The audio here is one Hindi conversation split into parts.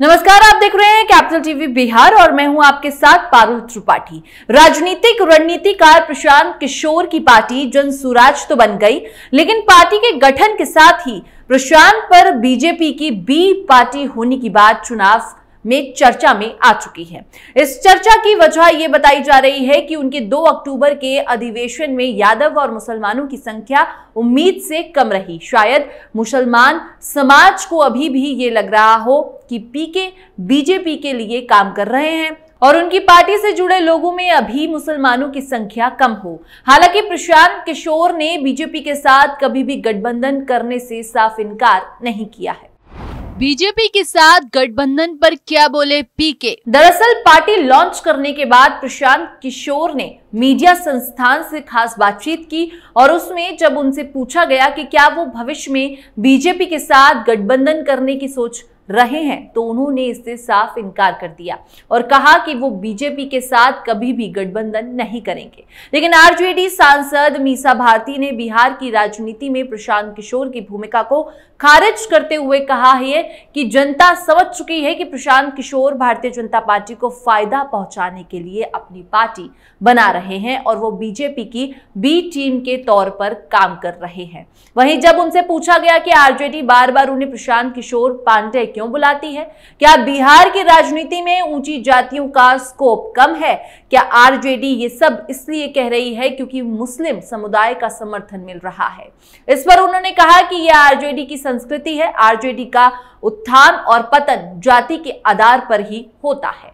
नमस्कार आप देख रहे हैं कैपिटल टीवी बिहार और मैं हूं आपके साथ पारुल त्रिपाठी राजनीतिक रणनीतिकार प्रशांत किशोर की पार्टी जन सुराज तो बन गई लेकिन पार्टी के गठन के साथ ही प्रशांत पर बीजेपी की बी पार्टी होने की बात चुनाव में चर्चा में आ चुकी है इस चर्चा की वजह यह बताई जा रही है कि उनके 2 अक्टूबर के अधिवेशन में यादव और मुसलमानों की संख्या उम्मीद से कम रही शायद मुसलमान समाज को अभी भी ये लग रहा हो कि पीके बीजेपी के लिए काम कर रहे हैं और उनकी पार्टी से जुड़े लोगों में अभी मुसलमानों की संख्या कम हो हालांकि प्रशांत किशोर ने बीजेपी के साथ कभी भी गठबंधन करने से साफ इनकार नहीं किया है बीजेपी के साथ गठबंधन पर क्या बोले पीके दरअसल पार्टी लॉन्च करने के बाद प्रशांत किशोर ने मीडिया संस्थान से खास बातचीत की और उसमें जब उनसे पूछा गया कि क्या वो भविष्य में बीजेपी के साथ गठबंधन करने की सोच रहे हैं तो उन्होंने इससे साफ इनकार कर दिया और कहा कि वो बीजेपी के साथ कभी भी गठबंधन नहीं करेंगे लेकिन आरजेडी सांसद मीसा भारती ने बिहार की राजनीति में प्रशांत किशोर की भूमिका को खारिज करते हुए कहा है कि जनता समझ चुकी है कि प्रशांत किशोर भारतीय जनता पार्टी को फायदा पहुंचाने के लिए अपनी पार्टी बना रहे हैं और वो बीजेपी की बी टीम के तौर पर काम कर रहे हैं वहीं जब उनसे पूछा गया कि आरजेडी बार बार उन्हें प्रशांत किशोर पांडे क्यों बुलाती है क्या बिहार की राजनीति में ऊंची जातियों का स्कोप कम है क्या आरजेडी ये सब इसलिए कह रही है क्योंकि मुस्लिम समुदाय का समर्थन मिल रहा है इस पर उन्होंने कहा कि यह आरजेडी की संस्कृति है आरजेडी का उत्थान और पतन जाति के आधार पर ही होता है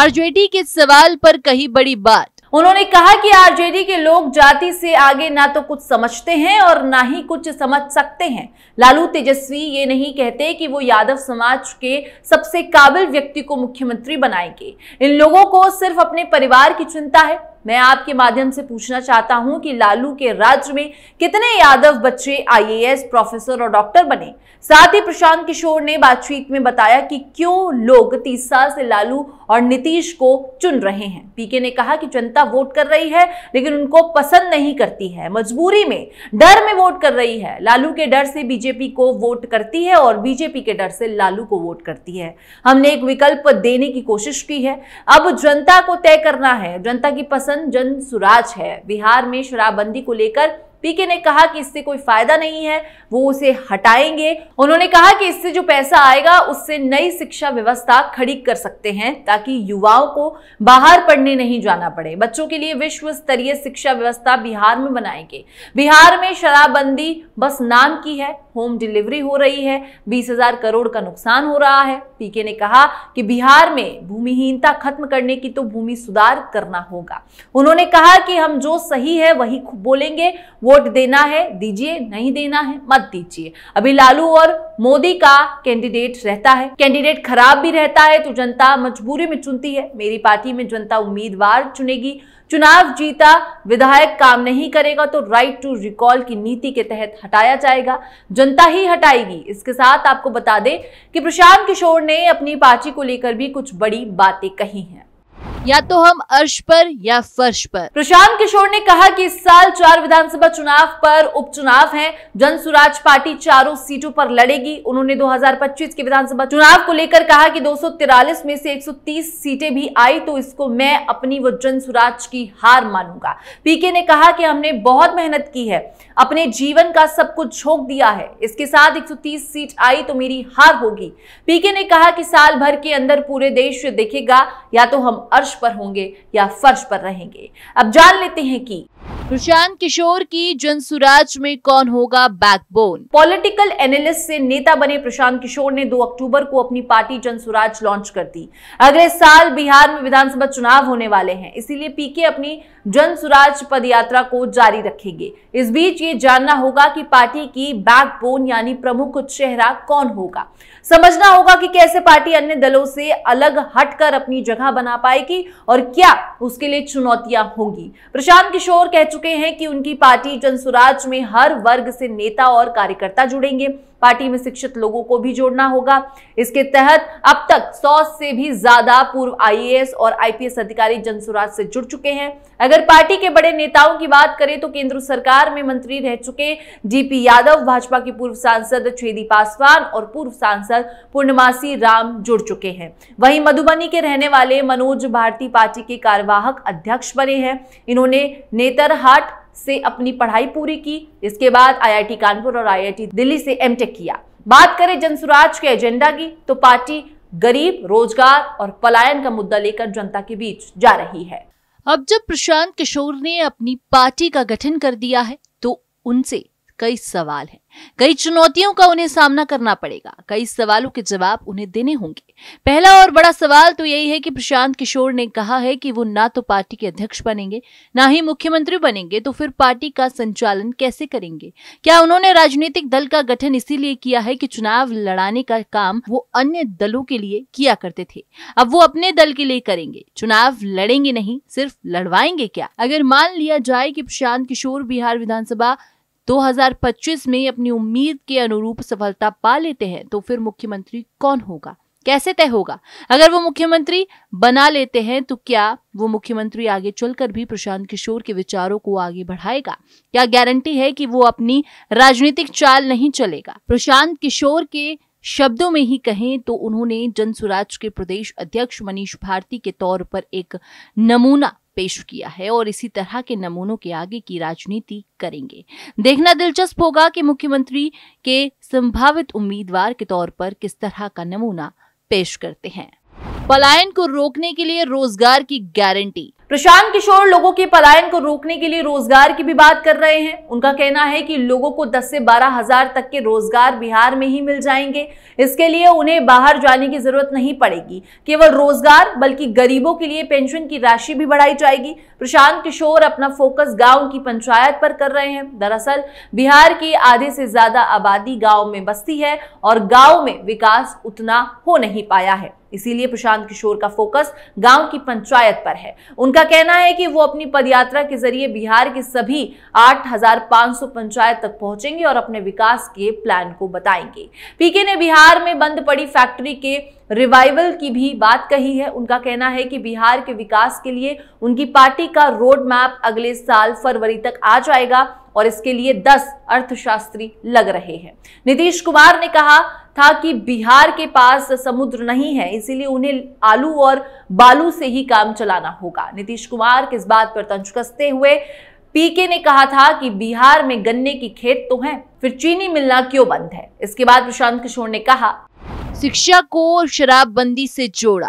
आरजेडी के सवाल पर कही बड़ी बात उन्होंने कहा कि आरजेडी के लोग जाति से आगे ना तो कुछ समझते हैं और ना ही कुछ समझ सकते हैं लालू तेजस्वी ये नहीं कहते कि वो यादव समाज के सबसे काबिल व्यक्ति को मुख्यमंत्री बनाएंगे इन लोगों को सिर्फ अपने परिवार की चिंता है मैं आपके माध्यम से पूछना चाहता हूं कि लालू के राज्य में कितने यादव बच्चे आईएएस प्रोफेसर और डॉक्टर बने साथ ही प्रशांत किशोर ने बातचीत में बताया कि क्यों लोग तीस साल से लालू और नीतीश को चुन रहे हैं पीके ने कहा कि जनता वोट कर रही है लेकिन उनको पसंद नहीं करती है मजबूरी में डर में वोट कर रही है लालू के डर से बीजेपी को वोट करती है और बीजेपी के डर से लालू को वोट करती है हमने एक विकल्प देने की कोशिश की है अब जनता को तय करना है जनता की पसंद शासन जन सुराज है बिहार में शराबबंदी को लेकर पीके ने कहा कि इससे कोई फायदा नहीं है वो उसे हटाएंगे उन्होंने कहा कि इससे जो पैसा आएगा उससे नई शिक्षा व्यवस्था खड़ी कर सकते हैं ताकि युवाओं को बाहर पढ़ने नहीं जाना पड़े बच्चों के लिए विश्व स्तरीय शिक्षा व्यवस्था बिहार में बनाएंगे बिहार में शराबबंदी बस नाम की है होम डिलीवरी हो रही है बीस हजार करोड़ का नुकसान हो रहा है पीके ने कहा कि बिहार में भूमिहीनता खत्म करने की तो भूमि सुधार करना होगा उन्होंने कहा कि हम जो सही है वही बोलेंगे वोट देना है दीजिए नहीं देना है मत दीजिए अभी लालू और मोदी का कैंडिडेट रहता है कैंडिडेट खराब भी रहता है तो जनता मजबूरी में चुनती है मेरी पार्टी में जनता उम्मीदवार चुनेगी चुनाव जीता विधायक काम नहीं करेगा तो राइट टू रिकॉल की नीति के तहत हटाया जाएगा जनता ही हटाएगी इसके साथ आपको बता दें कि प्रशांत किशोर ने अपनी पार्टी को लेकर भी कुछ बड़ी बातें कही हैं या तो हम अर्श पर या फर्श पर प्रशांत किशोर ने कहा कि इस साल चार विधानसभा चुनाव पर उपचुनाव है जन स्वराज पार्टी चारों सीटों पर लड़ेगी उन्होंने 2025 के विधानसभा चुनाव को लेकर कहा कि दो में से 130 सीटें भी आई तो इसको मैं अपनी व जन स्वराज की हार मानूंगा पीके ने कहा कि हमने बहुत मेहनत की है अपने जीवन का सब कुछ झोंक दिया है इसके साथ 130 सीट आई तो मेरी हार होगी पीके ने कहा कि साल भर के अंदर पूरे देश देखेगा या तो हम अर्श फर्श पर होंगे या फर्श पर रहेंगे अब जान लेते हैं कि सुशांत किशोर की जनसुराज में कौन होगा बैकबोन पॉलिटिकल एनालिस्ट से नेता बने प्रशांत किशोर ने 2 अक्टूबर को अपनी पार्टी जनसुराज लॉन्च कर दी अगले साल बिहार में विधानसभा चुनाव होने वाले हैं इसीलिए पीके अपनी जनसुराज पदयात्रा को जारी रखेंगे इस बीच ये जानना होगा कि पार्टी की बैकबोन यानी प्रमुख चेहरा कौन होगा समझना होगा कि कैसे पार्टी अन्य दलों से अलग हटकर अपनी जगह बना पाएगी और क्या उसके लिए चुनौतियां होंगी प्रशांत किशोर कह चुके हैं कि उनकी पार्टी जनसुराज में हर वर्ग से नेता और कार्यकर्ता जुड़ेंगे पार्टी में शिक्षित लोगों को भी जोड़ना होगा इसके तहत अब तक सौ से भी ज्यादा पूर्व आईएएस और आईपीएस अधिकारी जनसुराज से जुड़ चुके हैं अगर पार्टी के बड़े नेताओं की बात करें तो केंद्र सरकार में मंत्री रह चुके डीपी यादव भाजपा के पूर्व सांसद छेदी पासवान और पूर्व सांसद पूर्णमासी राम जुड़ चुके हैं वहीं मधुबनी के रहने वाले मनोज भारती पार्टी के कार्यवाहक अध्यक्ष बने हैं इन्होंने नेतरहाट से अपनी पढ़ाई पूरी की इसके बाद आईआईटी कानपुर और आईआईटी दिल्ली से एमटेक किया बात करें जनसुराज के एजेंडा की तो पार्टी गरीब रोजगार और पलायन का मुद्दा लेकर जनता के बीच जा रही है अब जब प्रशांत किशोर ने अपनी पार्टी का गठन कर दिया है तो उनसे कई सवाल हैं कई चुनौतियों का उन्हें सामना करना पड़ेगा कई सवालों के जवाब उन्हें देने होंगे पहला और बड़ा सवाल तो यही है कि प्रशांत किशोर ने कहा है कि वो ना तो पार्टी के अध्यक्ष बनेंगे ना ही मुख्यमंत्री बनेंगे तो फिर पार्टी का संचालन कैसे करेंगे क्या उन्होंने राजनीतिक दल का गठन इसीलिए किया है कि चुनाव लड़ाने का काम वो अन्य दलों के लिए किया करते थे अब वो अपने दल के लिए करेंगे चुनाव लड़ेंगे नहीं सिर्फ लड़वाएंगे क्या अगर मान लिया जाए कि प्रशांत किशोर बिहार विधानसभा 2025 में अपनी उम्मीद के अनुरूप सफलता पा लेते हैं तो फिर मुख्यमंत्री कौन होगा कैसे तय होगा अगर वो मुख्यमंत्री बना लेते हैं तो क्या वो मुख्यमंत्री आगे चलकर भी प्रशांत किशोर के विचारों को आगे बढ़ाएगा क्या गारंटी है कि वो अपनी राजनीतिक चाल नहीं चलेगा प्रशांत किशोर के शब्दों में ही कहें तो उन्होंने जन स्वराज के प्रदेश अध्यक्ष मनीष भारती के तौर पर एक नमूना पेश किया है और इसी तरह के नमूनों के आगे की राजनीति करेंगे देखना दिलचस्प होगा कि मुख्यमंत्री के संभावित उम्मीदवार के तौर पर किस तरह का नमूना पेश करते हैं पलायन को रोकने के लिए रोजगार की गारंटी प्रशांत किशोर लोगों के पलायन को रोकने के लिए रोजगार की भी बात कर रहे हैं उनका कहना है कि लोगों को 10 से 12 हजार तक के रोजगार बिहार में ही मिल जाएंगे इसके लिए उन्हें बाहर जाने की जरूरत नहीं पड़ेगी केवल रोजगार बल्कि गरीबों के लिए पेंशन की राशि भी बढ़ाई जाएगी प्रशांत किशोर अपना फोकस गांव की पंचायत पर कर रहे हैं दरअसल बिहार की आधे से ज्यादा आबादी गांव में बसती है और गांव में विकास उतना हो नहीं पाया है इसीलिए प्रशांत किशोर का फोकस गांव की पंचायत पर है उनका कहना है कि वो अपनी पदयात्रा के जरिए बिहार के सभी 8,500 पंचायत तक पहुंचेंगे और अपने विकास के प्लान को बताएंगे पीके ने बिहार में बंद पड़ी फैक्ट्री के रिवाइवल की भी बात कही है उनका कहना है कि बिहार के विकास के लिए उनकी पार्टी का रोड मैप अगले साल फरवरी तक आ जाएगा और इसके लिए 10 अर्थशास्त्री लग रहे हैं नीतीश कुमार ने कहा था कि बिहार के पास समुद्र नहीं है इसीलिए उन्हें आलू और बालू से ही काम चलाना होगा नीतीश कुमार किस बात पर तंज कसते हुए पीके ने कहा था कि बिहार में गन्ने की खेत तो हैं फिर चीनी मिलना क्यों बंद है इसके बाद प्रशांत किशोर ने कहा शिक्षा को शराबबंदी से जोड़ा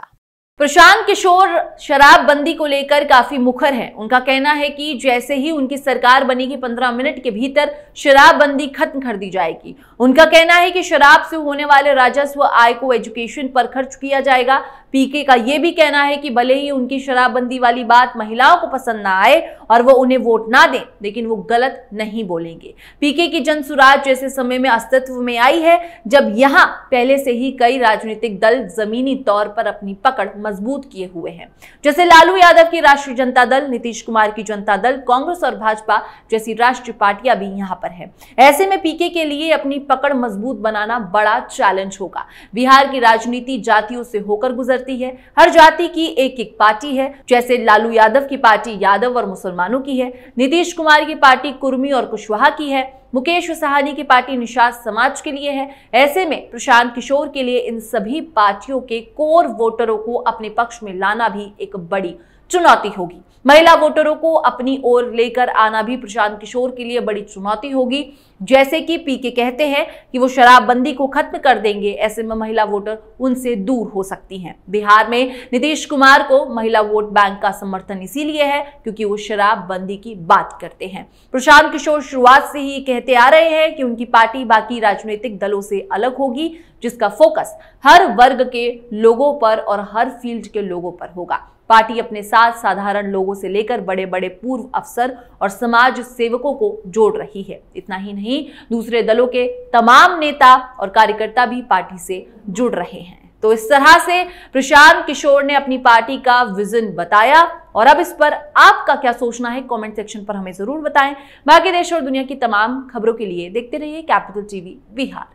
प्रशांत किशोर शराबबंदी को लेकर काफी मुखर हैं। उनका कहना है कि जैसे ही उनकी सरकार बनेगी पंद्रह मिनट के भीतर शराबबंदी खत्म कर दी जाएगी उनका कहना है कि शराब से होने वाले राजस्व आय को एजुकेशन पर खर्च किया जाएगा पीके का यह भी कहना है कि भले ही उनकी शराबबंदी वाली बात महिलाओं को पसंद ना आए और वो उन्हें वोट ना दें लेकिन वो गलत नहीं बोलेंगे पीके की जन सुराज जैसे समय में अस्तित्व में आई है जब यहाँ पहले से ही कई राजनीतिक दल जमीनी तौर पर अपनी पकड़ मजबूत किए हुए हैं जैसे लालू यादव की राष्ट्रीय जनता दल नीतीश कुमार की जनता दल कांग्रेस और भाजपा जैसी राष्ट्रीय पार्टियां भी यहाँ पर है ऐसे में पीके के लिए अपनी पकड़ मजबूत बनाना बड़ा चैलेंज होगा बिहार की राजनीति जातियों से होकर गुजरती है हर जाति की एक एक पार्टी है जैसे लालू यादव की पार्टी यादव और मुसलमानों की है नीतीश कुमार की पार्टी कुर्मी और कुशवाहा की है मुकेश सहानी की पार्टी निषाद समाज के लिए है ऐसे में प्रशांत किशोर के लिए इन सभी पार्टियों के कोर वोटरों को अपने पक्ष में लाना भी एक बड़ी चुनौती होगी महिला वोटरों को अपनी ओर लेकर आना भी प्रशांत किशोर के लिए बड़ी चुनौती होगी जैसे कि पीके कहते हैं कि वो शराबबंदी को खत्म कर देंगे ऐसे में महिला वोटर उनसे दूर हो सकती हैं बिहार में नीतीश कुमार को महिला वोट बैंक का समर्थन इसीलिए है क्योंकि वो शराबबंदी की बात करते हैं प्रशांत किशोर शुरुआत से ही कहते आ रहे हैं कि उनकी पार्टी बाकी राजनीतिक दलों से अलग होगी जिसका फोकस हर वर्ग के लोगों पर और हर फील्ड के लोगों पर होगा पार्टी अपने साथ साधारण लोगों से लेकर बड़े बड़े पूर्व अफसर और समाज सेवकों को जोड़ रही है इतना ही नहीं दूसरे दलों के तमाम नेता और कार्यकर्ता भी पार्टी से जुड़ रहे हैं तो इस तरह से प्रशांत किशोर ने अपनी पार्टी का विजन बताया और अब इस पर आपका क्या सोचना है कमेंट सेक्शन पर हमें जरूर बताएं बाकी देश और दुनिया की तमाम खबरों के लिए देखते रहिए कैपिटल टीवी बिहार